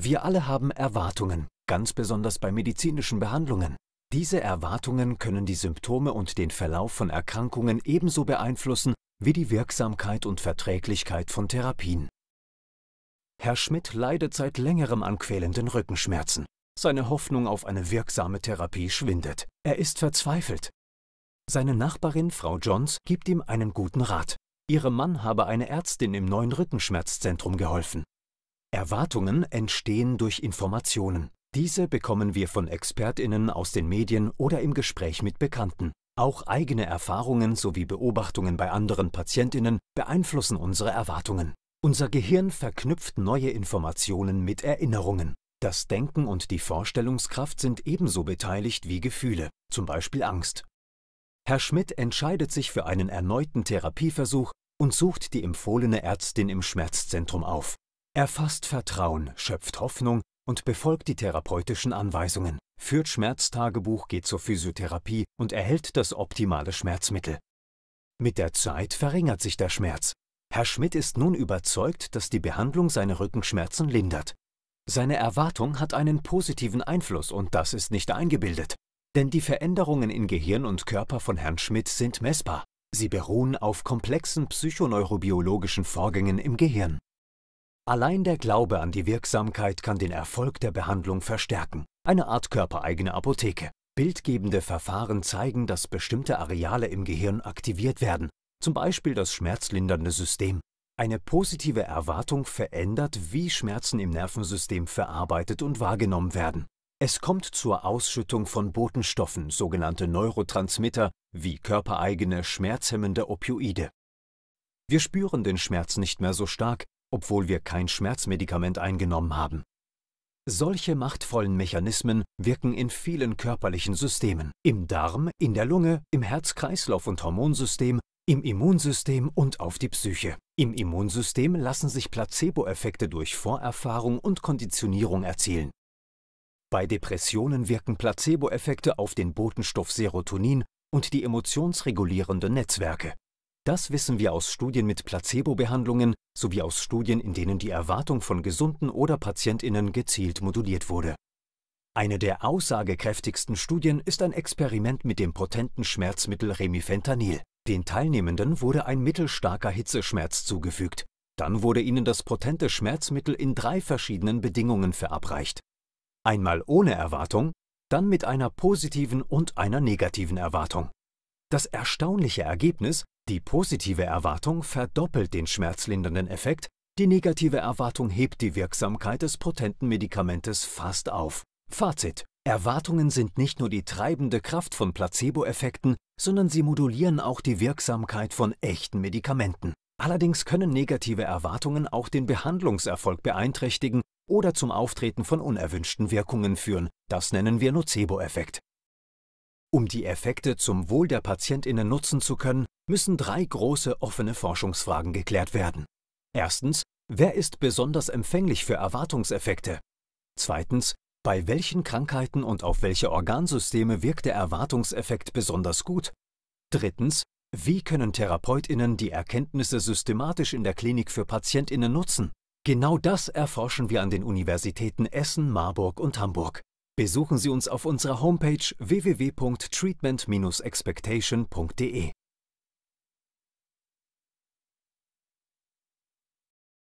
Wir alle haben Erwartungen, ganz besonders bei medizinischen Behandlungen. Diese Erwartungen können die Symptome und den Verlauf von Erkrankungen ebenso beeinflussen wie die Wirksamkeit und Verträglichkeit von Therapien. Herr Schmidt leidet seit längerem an quälenden Rückenschmerzen. Seine Hoffnung auf eine wirksame Therapie schwindet. Er ist verzweifelt. Seine Nachbarin, Frau Johns, gibt ihm einen guten Rat. Ihrem Mann habe eine Ärztin im neuen Rückenschmerzzentrum geholfen. Erwartungen entstehen durch Informationen. Diese bekommen wir von Expertinnen aus den Medien oder im Gespräch mit Bekannten. Auch eigene Erfahrungen sowie Beobachtungen bei anderen Patientinnen beeinflussen unsere Erwartungen. Unser Gehirn verknüpft neue Informationen mit Erinnerungen. Das Denken und die Vorstellungskraft sind ebenso beteiligt wie Gefühle, zum Beispiel Angst. Herr Schmidt entscheidet sich für einen erneuten Therapieversuch und sucht die empfohlene Ärztin im Schmerzzentrum auf. Erfasst Vertrauen, schöpft Hoffnung und befolgt die therapeutischen Anweisungen. Führt Schmerztagebuch, geht zur Physiotherapie und erhält das optimale Schmerzmittel. Mit der Zeit verringert sich der Schmerz. Herr Schmidt ist nun überzeugt, dass die Behandlung seine Rückenschmerzen lindert. Seine Erwartung hat einen positiven Einfluss und das ist nicht eingebildet. Denn die Veränderungen in Gehirn und Körper von Herrn Schmidt sind messbar. Sie beruhen auf komplexen psychoneurobiologischen Vorgängen im Gehirn. Allein der Glaube an die Wirksamkeit kann den Erfolg der Behandlung verstärken. Eine Art körpereigene Apotheke. Bildgebende Verfahren zeigen, dass bestimmte Areale im Gehirn aktiviert werden, zum Beispiel das schmerzlindernde System. Eine positive Erwartung verändert, wie Schmerzen im Nervensystem verarbeitet und wahrgenommen werden. Es kommt zur Ausschüttung von Botenstoffen, sogenannte Neurotransmitter, wie körpereigene schmerzhemmende Opioide. Wir spüren den Schmerz nicht mehr so stark, obwohl wir kein Schmerzmedikament eingenommen haben. Solche machtvollen Mechanismen wirken in vielen körperlichen Systemen, im Darm, in der Lunge, im Herz-Kreislauf- und Hormonsystem, im Immunsystem und auf die Psyche. Im Immunsystem lassen sich Placebo-Effekte durch Vorerfahrung und Konditionierung erzielen. Bei Depressionen wirken Placebo-Effekte auf den Botenstoff Serotonin und die emotionsregulierenden Netzwerke. Das wissen wir aus Studien mit Placebo-Behandlungen sowie aus Studien, in denen die Erwartung von Gesunden oder PatientInnen gezielt moduliert wurde. Eine der aussagekräftigsten Studien ist ein Experiment mit dem potenten Schmerzmittel Remifentanil. Den Teilnehmenden wurde ein mittelstarker Hitzeschmerz zugefügt. Dann wurde ihnen das potente Schmerzmittel in drei verschiedenen Bedingungen verabreicht. Einmal ohne Erwartung, dann mit einer positiven und einer negativen Erwartung. Das erstaunliche Ergebnis die positive Erwartung verdoppelt den schmerzlindernden Effekt, die negative Erwartung hebt die Wirksamkeit des potenten Medikamentes fast auf. Fazit. Erwartungen sind nicht nur die treibende Kraft von Placebo-Effekten, sondern sie modulieren auch die Wirksamkeit von echten Medikamenten. Allerdings können negative Erwartungen auch den Behandlungserfolg beeinträchtigen oder zum Auftreten von unerwünschten Wirkungen führen. Das nennen wir Nocebo-Effekt. Um die Effekte zum Wohl der Patientinnen nutzen zu können, müssen drei große offene Forschungsfragen geklärt werden. Erstens, wer ist besonders empfänglich für Erwartungseffekte? Zweitens, bei welchen Krankheiten und auf welche Organsysteme wirkt der Erwartungseffekt besonders gut? Drittens, wie können Therapeutinnen die Erkenntnisse systematisch in der Klinik für Patientinnen nutzen? Genau das erforschen wir an den Universitäten Essen, Marburg und Hamburg. Besuchen Sie uns auf unserer Homepage www.treatment-expectation.de.